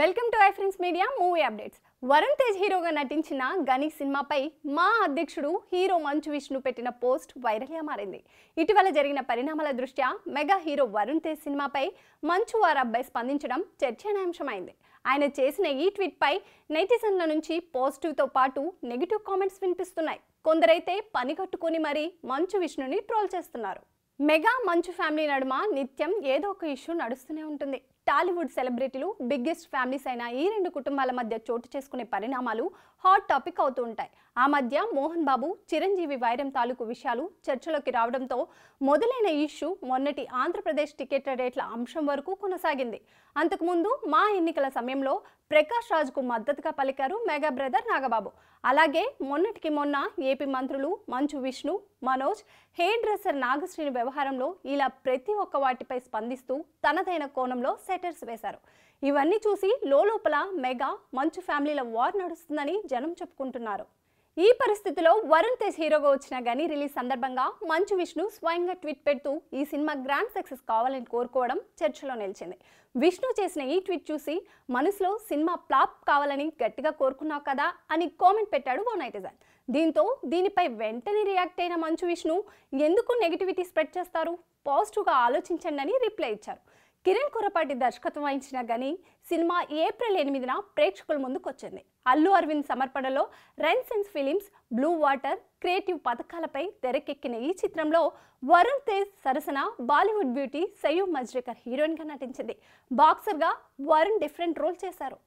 welcome to I friends media movie updates Varun Tej హీరోగా నటించిన గని సినిమాపై మా అధ్యక్షుడు హీరో మంచు విష్ణు పెట్టిన పోస్ట్ వైరల్గా మారింది ఇటీవల జరిగిన పరిణామాల దృష్ట్యా మెగా హీరో వరుణ్ తేజ్ సినిమాపై మంచు వారబ్బాయి అబ్బాయి స్పందించడం చర్చనీయాంశమైంది ఆయన చేసిన ఈ ట్వీట్పై నెటిజన్ల నుంచి పాజిటివ్తో పాటు నెగిటివ్ కామెంట్స్ వినిపిస్తున్నాయి కొందరైతే పని కట్టుకొని మరీ మంచు విష్ణుని ట్రోల్ చేస్తున్నారు మెగా మంచు ఫ్యామిలీ నడుమ నిత్యం ఏదో ఒక ఇష్యూ నడుస్తూనే ఉంటుంది టాలీవుడ్ సెలబ్రిటీలు బిగ్గెస్ట్ ఫ్యామిలీస్ అయిన ఈ రెండు కుటుంబాల మధ్య చోటు చేసుకునే పరిణామాలు హాట్ టాపిక్ అవుతూ ఉంటాయి ఆ మధ్య మోహన్ బాబు చిరంజీవి వైరం తాలూకు విషయాలు చర్చలోకి రావడంతో మొదలైన ఇష్యూ మొన్నటి ఆంధ్రప్రదేశ్ టికెట్ రేట్ల అంశం వరకు కొనసాగింది అంతకుముందు మా ఎన్నికల సమయంలో ప్రకాష్ రాజ్కు మద్దతుగా పలికారు మెగా బ్రదర్ నాగబాబు అలాగే మొన్నటికి మొన్న ఏపీ మంత్రులు మంచు విష్ణు మనోజ్ హెయిర్ డ్రెస్సర్ నాగశ్రీని వ్యవహారంలో ఇలా ప్రతి ఒక్క వాటిపై స్పందిస్తూ తనదైన కోణంలో సెటర్స్ వేశారు ఇవన్నీ చూసి లోపల మెగా మంచు ఫ్యామిలీల వార్ నడుస్తుందని జనం చెప్పుకుంటున్నారు ఈ పరిస్థితిలో వరుణ్ తేజ్ హీరోగా వచ్చిన గని రిలీజ్ సందర్భంగా మంచు విష్ణు స్వయంగా ట్వీట్ పెడుతూ ఈ సినిమా గ్రాండ్ సక్సెస్ కావాలని కోరుకోవడం చర్చలో నిలిచింది విష్ణు చేసిన ఈ ట్వీట్ చూసి మనసులో సినిమా ప్లాప్ కావాలని గట్టిగా కోరుకున్నావు కదా అని కామెంట్ పెట్టాడు ఓ నైటిజన్ దీంతో దీనిపై వెంటనే రియాక్ట్ అయిన మంచు విష్ణు ఎందుకు నెగిటివిటీ స్ప్రెడ్ చేస్తారు పాజిటివ్గా ఆలోచించండి అని రిప్లై ఇచ్చారు కిరణ్ కురపాటి దర్శకత్వం వహించిన గని సినిమా ఏప్రిల్ ఎనిమిదిన ప్రేక్షకుల ముందుకు వచ్చింది అల్లు అరవింద్ సమర్పణలో renaissance and films blue water creative పథకాలపై తెరకెక్కిన ఈ చిత్రంలో వరుణ్ తేజ్ సరసన బాలీవుడ్ బ్యూటీ సయ్యూ మజ్రేకర్ హీరోయిన్గా నటించింది బాక్సర్గా వరుణ్ డిఫరెంట్ రోల్ చేశారు